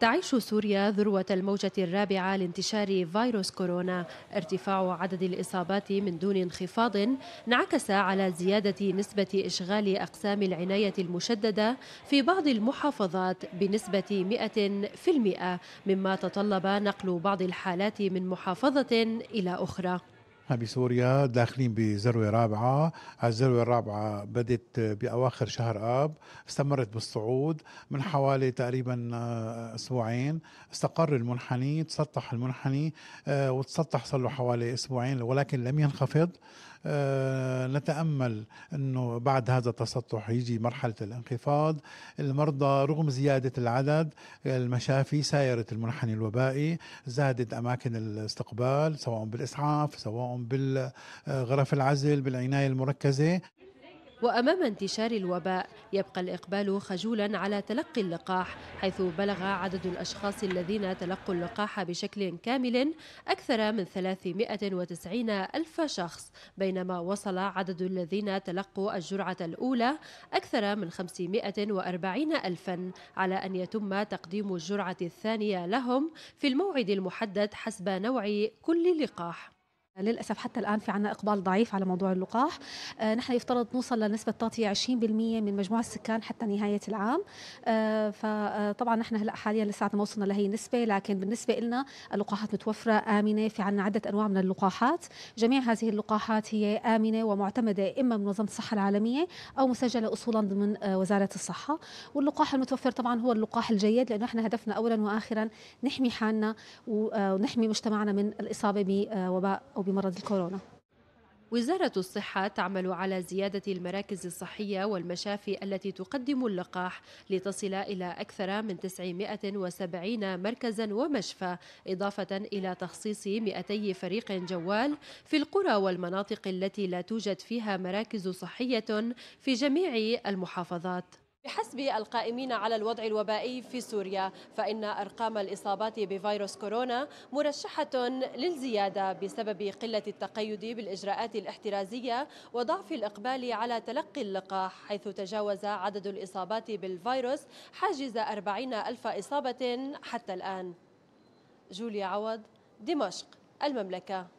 تعيش سوريا ذروة الموجة الرابعة لانتشار فيروس كورونا ارتفاع عدد الإصابات من دون انخفاض انعكس على زيادة نسبة إشغال أقسام العناية المشددة في بعض المحافظات بنسبة 100% مما تطلب نقل بعض الحالات من محافظة إلى أخرى بسوريا داخلين بذروه رابعه، الذروه الرابعه بدت باواخر شهر اب، استمرت بالصعود من حوالي تقريبا آه، اسبوعين، استقر المنحني، تسطح المنحني آه، وتسطح صار له حوالي اسبوعين ولكن لم ينخفض آه، نتامل انه بعد هذا التسطح يجي مرحله الانخفاض، المرضى رغم زياده العدد المشافي سايره المنحني الوبائي، زادت اماكن الاستقبال سواء بالاسعاف سواء تبعهم بالغرف العزل بالعناية المركزة وأمام انتشار الوباء يبقى الإقبال خجولا على تلقي اللقاح حيث بلغ عدد الأشخاص الذين تلقوا اللقاح بشكل كامل أكثر من 390 ألف شخص بينما وصل عدد الذين تلقوا الجرعة الأولى أكثر من 540 ألفا على أن يتم تقديم الجرعة الثانية لهم في الموعد المحدد حسب نوع كل لقاح للأسف حتى الآن في عنا إقبال ضعيف على موضوع اللقاح آه، نحن يفترض نوصل لنسبة تغطية 20% من مجموع السكان حتى نهاية العام آه، فطبعا نحن هلأ حاليا لساتنا ما وصلنا لهي النسبة لكن بالنسبة لنا اللقاحات متوفرة آمنة في عنا عدة أنواع من اللقاحات جميع هذه اللقاحات هي آمنة ومعتمدة إما من منظمة الصحة العالمية أو مسجلة أصولا ضمن آه، وزارة الصحة واللقاح المتوفر طبعا هو اللقاح الجيد لأنه نحن هدفنا أولا وآخرا نحمي حالنا ونحمي مجتمعنا من الإصابة بوباء أو بمرض الكورونا وزارة الصحة تعمل على زيادة المراكز الصحية والمشافي التي تقدم اللقاح لتصل إلى أكثر من 970 مركزا ومشفى إضافة إلى تخصيص 200 فريق جوال في القرى والمناطق التي لا توجد فيها مراكز صحية في جميع المحافظات بحسب القائمين على الوضع الوبائي في سوريا فإن أرقام الإصابات بفيروس كورونا مرشحة للزيادة بسبب قلة التقيد بالإجراءات الاحترازية وضعف الإقبال على تلقي اللقاح حيث تجاوز عدد الإصابات بالفيروس حاجز 40 ألف إصابة حتى الآن جوليا عوض دمشق المملكه